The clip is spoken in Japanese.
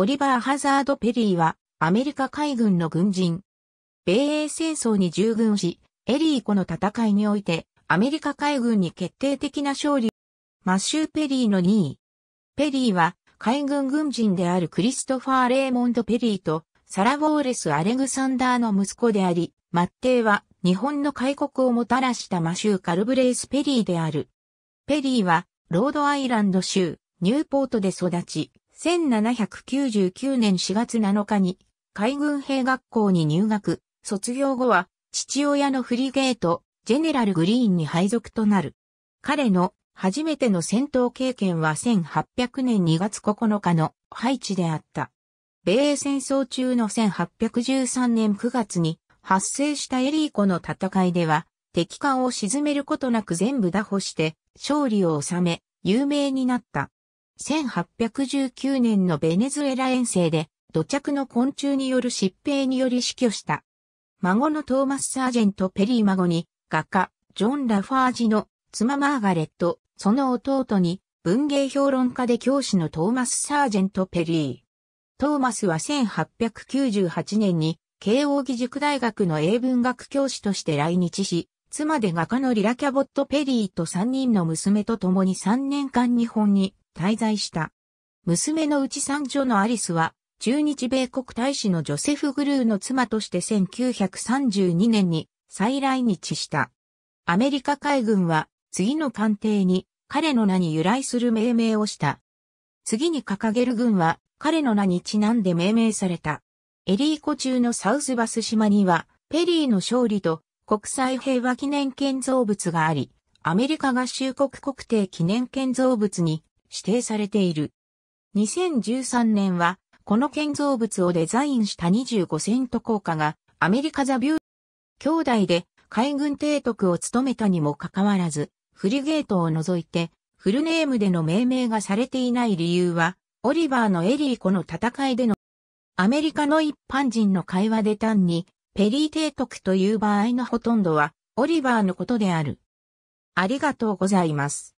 オリバー・ハザード・ペリーは、アメリカ海軍の軍人。米英戦争に従軍し、エリー湖の戦いにおいて、アメリカ海軍に決定的な勝利。マッシュー・ペリーの2位。ペリーは、海軍軍人であるクリストファー・レーモンド・ペリーと、サラ・ウォーレス・アレグサンダーの息子であり、マッテイは、日本の開国をもたらしたマシュー・カルブレイス・ペリーである。ペリーは、ロードアイランド州、ニューポートで育ち、1799年4月7日に海軍兵学校に入学、卒業後は父親のフリゲート、ジェネラルグリーンに配属となる。彼の初めての戦闘経験は1800年2月9日の配置であった。米英戦争中の1813年9月に発生したエリー湖の戦いでは敵艦を沈めることなく全部打破して勝利を収め有名になった。1819年のベネズエラ遠征で土着の昆虫による疾病により死去した。孫のトーマス・サージェント・ペリー孫に画家、ジョン・ラファージの妻マーガレット、その弟に文芸評論家で教師のトーマス・サージェント・ペリー。トーマスは1898年に慶応義塾大学の英文学教師として来日し、妻で画家のリラ・キャボット・ペリーと3人の娘と共に3年間日本に滞在した。娘のうち三女のアリスは、中日米国大使のジョセフ・グルーの妻として1932年に再来日した。アメリカ海軍は次の艦艇に彼の名に由来する命名をした。次に掲げる軍は彼の名にちなんで命名された。エリー湖中のサウスバス島にはペリーの勝利と国際平和記念建造物があり、アメリカ合衆国国定記念建造物に指定されている。2013年は、この建造物をデザインした25セント効果が、アメリカザビュー兄弟で海軍提督を務めたにもかかわらず、フリゲートを除いて、フルネームでの命名がされていない理由は、オリバーのエリーコの戦いでの、アメリカの一般人の会話で単に、ペリー提督という場合のほとんどは、オリバーのことである。ありがとうございます。